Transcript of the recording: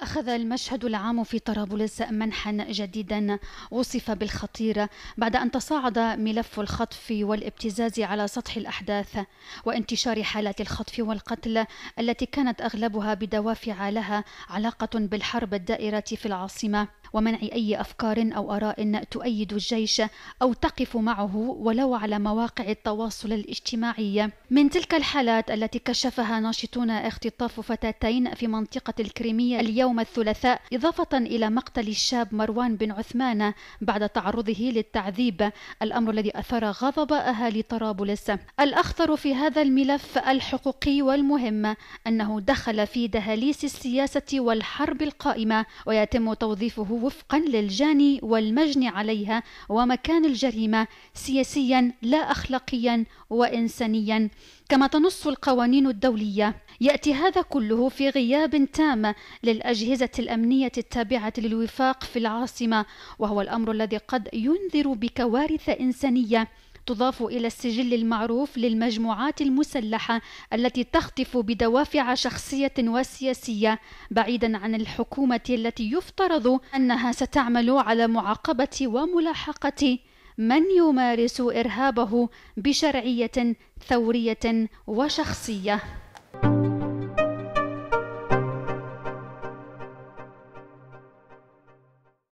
أخذ المشهد العام في طرابلس منحا جديدا وصف بالخطير بعد أن تصاعد ملف الخطف والابتزاز على سطح الأحداث وانتشار حالات الخطف والقتل التي كانت أغلبها بدوافع لها علاقة بالحرب الدائرة في العاصمة ومنع أي أفكار أو آراء تؤيد الجيش أو تقف معه ولو على مواقع التواصل الاجتماعي من تلك الحالات التي كشفها ناشطون اختطاف فتاتين في منطقة الكريمية اليوم يوم الثلاثاء إضافة إلى مقتل الشاب مروان بن عثمان بعد تعرضه للتعذيب الأمر الذي أثار غضب أهالي طرابلس الأخطر في هذا الملف الحقوقي والمهم أنه دخل في دهاليس السياسة والحرب القائمة ويتم توظيفه وفقا للجاني والمجني عليها ومكان الجريمة سياسيا لا أخلاقيا وإنسانيا كما تنص القوانين الدولية يأتي هذا كله في غياب تام للأجل الأجهزة الأمنية التابعة للوفاق في العاصمة وهو الأمر الذي قد ينذر بكوارث إنسانية تضاف إلى السجل المعروف للمجموعات المسلحة التي تخطف بدوافع شخصية وسياسية بعيدا عن الحكومة التي يفترض أنها ستعمل على معاقبة وملاحقة من يمارس إرهابه بشرعية ثورية وشخصية